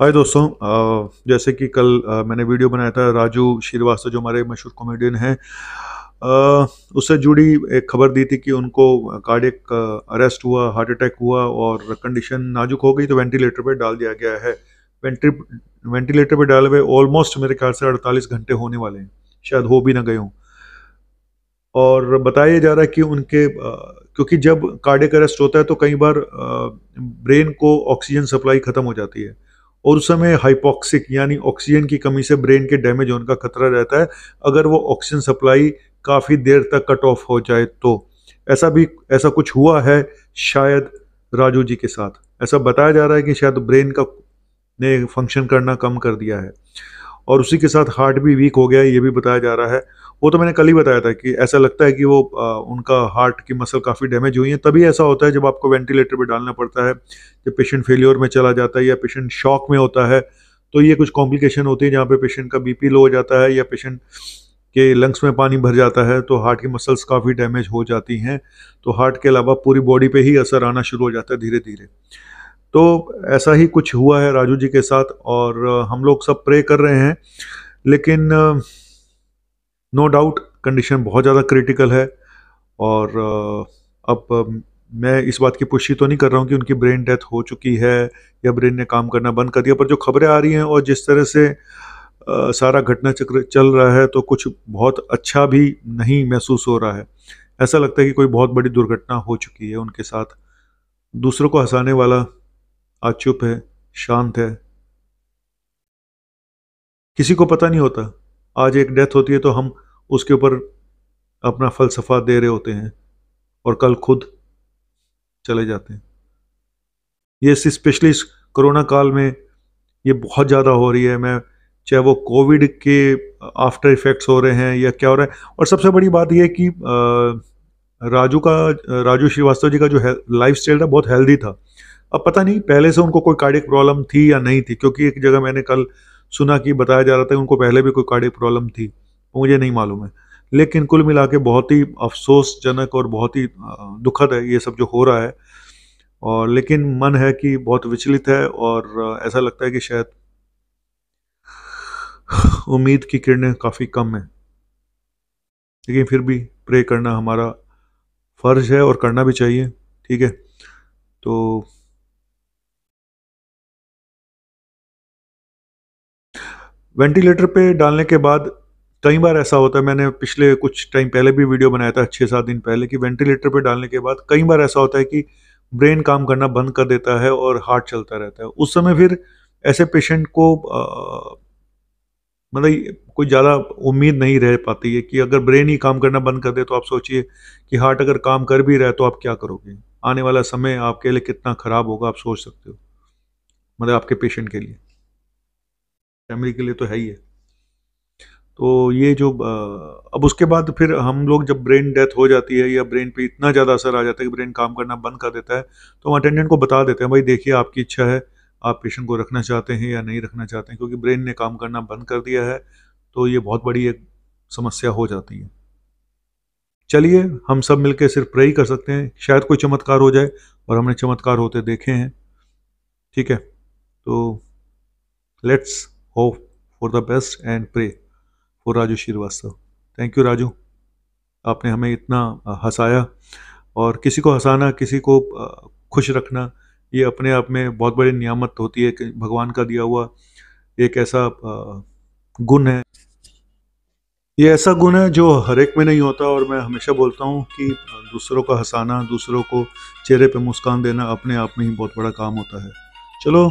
हाय दोस्तों जैसे कि कल मैंने वीडियो बनाया था राजू श्रीवास्तव जो हमारे मशहूर कॉमेडियन हैं उससे जुड़ी एक खबर दी थी कि उनको कार्डिक अरेस्ट हुआ हार्ट अटैक हुआ और कंडीशन नाजुक हो गई तो वेंटिलेटर पर डाल दिया गया है वेंटि वेंटिलेटर पर डाले हुए ऑलमोस्ट मेरे ख्याल से अड़तालीस घंटे होने वाले हैं शायद हो भी ना गए हों और बताया जा रहा है कि उनके क्योंकि जब कार्डिक अरेस्ट होता है तो कई बार ब्रेन को ऑक्सीजन सप्लाई ख़त्म हो जाती है और उस समय हाइपोक्सिक यानी ऑक्सीजन की कमी से ब्रेन के डैमेज होने का खतरा रहता है अगर वो ऑक्सीजन सप्लाई काफ़ी देर तक कट ऑफ हो जाए तो ऐसा भी ऐसा कुछ हुआ है शायद राजू जी के साथ ऐसा बताया जा रहा है कि शायद ब्रेन का ने फंक्शन करना कम कर दिया है और उसी के साथ हार्ट भी वीक हो गया है ये भी बताया जा रहा है वो तो मैंने कल ही बताया था कि ऐसा लगता है कि वो आ, उनका हार्ट की मसल काफ़ी डैमेज हुई है तभी ऐसा होता है जब आपको वेंटिलेटर पर डालना पड़ता है जब पेशेंट फेल्योर में चला जाता है या पेशेंट शॉक में होता है तो ये कुछ कॉम्प्लिकेशन होती है जहाँ पे पेशेंट का बीपी लो हो जाता है या पेशेंट के लंग्स में पानी भर जाता है तो हार्ट की मसल्स काफ़ी डैमेज हो जाती हैं तो हार्ट के अलावा पूरी बॉडी पे ही असर आना शुरू हो जाता है धीरे धीरे तो ऐसा ही कुछ हुआ है राजू जी के साथ और हम लोग सब प्रे कर रहे हैं लेकिन नो डाउट कंडीशन बहुत ज़्यादा क्रिटिकल है और अब मैं इस बात की पुष्टि तो नहीं कर रहा हूँ कि उनकी ब्रेन डेथ हो चुकी है या ब्रेन ने काम करना बंद कर दिया पर जो खबरें आ रही हैं और जिस तरह से आ, सारा घटना चक्र चल रहा है तो कुछ बहुत अच्छा भी नहीं महसूस हो रहा है ऐसा लगता है कि कोई बहुत बड़ी दुर्घटना हो चुकी है उनके साथ दूसरों को हंसाने वाला आज चुप है शांत है किसी को पता नहीं होता आज एक डेथ होती है तो हम उसके ऊपर अपना फलसफा दे रहे होते हैं और कल खुद चले जाते हैं ये स्पेशली कोरोना काल में ये बहुत ज़्यादा हो रही है मैं चाहे वो कोविड के आफ्टर इफ़ेक्ट्स हो रहे हैं या क्या हो रहा है और सबसे बड़ी बात यह कि राजू का राजू श्रीवास्तव जी का जो लाइफ स्टाइल था बहुत हेल्दी था अब पता नहीं पहले से उनको कोई कार्डिक प्रॉब्लम थी या नहीं थी क्योंकि एक जगह मैंने कल सुना कि बताया जा रहा था कि उनको पहले भी कोई कार्डिक प्रॉब्लम थी मुझे नहीं मालूम है लेकिन कुल मिला के बहुत ही अफसोसजनक और बहुत ही दुखद है ये सब जो हो रहा है और लेकिन मन है कि बहुत विचलित है और ऐसा लगता है कि शायद उम्मीद की किरणें काफ़ी कम हैं लेकिन फिर भी प्रे करना हमारा फ़र्ज़ है और करना भी चाहिए ठीक है तो वेंटिलेटर पे डालने के बाद कई बार ऐसा होता है मैंने पिछले कुछ टाइम पहले भी वीडियो बनाया था छः सात दिन पहले कि वेंटिलेटर पे डालने के बाद कई बार ऐसा होता है कि ब्रेन काम करना बंद कर देता है और हार्ट चलता रहता है उस समय फिर ऐसे पेशेंट को आ, मतलब कोई ज़्यादा उम्मीद नहीं रह पाती है कि अगर ब्रेन ही काम करना बंद कर दे तो आप सोचिए कि हार्ट अगर काम कर भी रहा है तो आप क्या करोगे आने वाला समय आपके लिए कितना ख़राब होगा आप सोच सकते हो मतलब आपके पेशेंट के लिए फैमिली के लिए तो है ही है तो ये जो अब उसके बाद फिर हम लोग जब ब्रेन डेथ हो जाती है या ब्रेन पे इतना ज़्यादा असर आ जाता है कि ब्रेन काम करना बंद कर देता है तो हम अटेंडेंट को बता देते हैं भाई देखिए आपकी इच्छा है आप पेशेंट को रखना चाहते हैं या नहीं रखना चाहते हैं क्योंकि ब्रेन ने काम करना बंद कर दिया है तो ये बहुत बड़ी एक समस्या हो जाती है चलिए हम सब मिलकर सिर्फ प्रे ही कर सकते हैं शायद कोई चमत्कार हो जाए और हमने चमत्कार होते देखे हैं ठीक है तो let's hope for the best and pray for Raju Srivastava thank you Raju आपने हमें इतना हंसाया और किसी को हंसाना किसी को खुश रखना ये अपने आप में बहुत बड़ी नियामत होती है कि भगवान का दिया हुआ एक ऐसा गुण है ये ऐसा गुण है जो हर एक में नहीं होता और मैं हमेशा बोलता हूँ कि दूसरों का हंसाना दूसरों को चेहरे पे मुस्कान देना अपने आप में ही बहुत बड़ा काम होता है चलो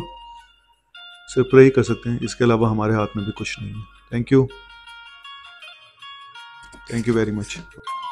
सिर्फ प्रे ही कर सकते हैं इसके अलावा हमारे हाथ में भी कुछ नहीं है thank you thank you very much